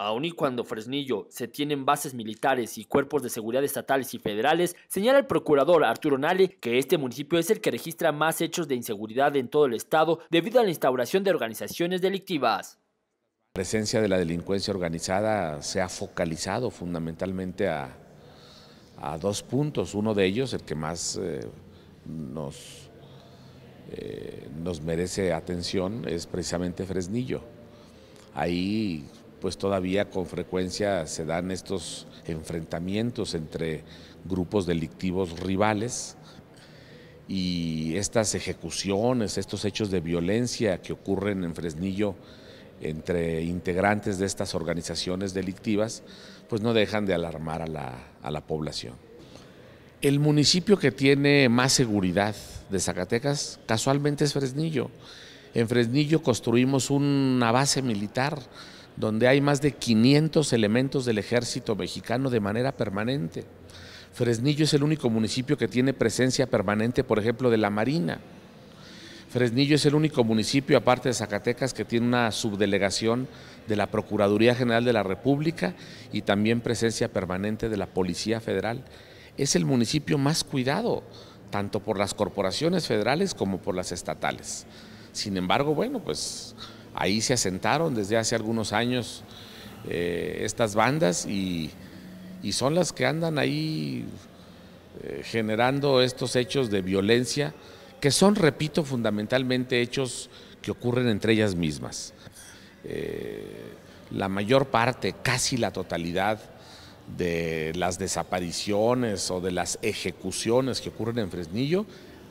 Aun y cuando Fresnillo se tienen bases militares y cuerpos de seguridad estatales y federales, señala el procurador Arturo Nale que este municipio es el que registra más hechos de inseguridad en todo el estado debido a la instauración de organizaciones delictivas. La presencia de la delincuencia organizada se ha focalizado fundamentalmente a, dos puntos. Uno de ellos, el que más eh, nos, eh, nos merece atención, es precisamente Fresnillo. Ahí pues todavía con frecuencia se dan estos enfrentamientos entre grupos delictivos rivales y estas ejecuciones, estos hechos de violencia que ocurren en Fresnillo entre integrantes de estas organizaciones delictivas, pues no dejan de alarmar a la, población. El municipio que tiene más seguridad de Zacatecas casualmente es Fresnillo. En Fresnillo construimos una base militar donde hay más de 500 elementos del ejército mexicano de manera permanente. Fresnillo es el único municipio que tiene presencia permanente, por ejemplo, de la Marina. Fresnillo es el único municipio, aparte de Zacatecas, que tiene una subdelegación de la Procuraduría General de la República y también presencia permanente de la Policía Federal. Es el municipio más cuidado, tanto por las corporaciones federales como por las estatales. Sin embargo, bueno, pues ahí se asentaron desde hace algunos años eh, estas bandas y, son las que andan ahí eh, generando estos hechos de violencia que son, repito, fundamentalmente hechos que ocurren entre ellas mismas. Eh, la mayor parte, casi la totalidad de las desapariciones o de las ejecuciones que ocurren en Fresnillo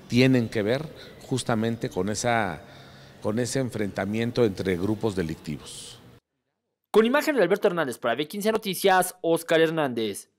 tienen que ver justamente con, esa, con ese enfrentamiento entre grupos delictivos. Con imagen de Alberto Hernández para B15 Noticias, Oscar Hernández.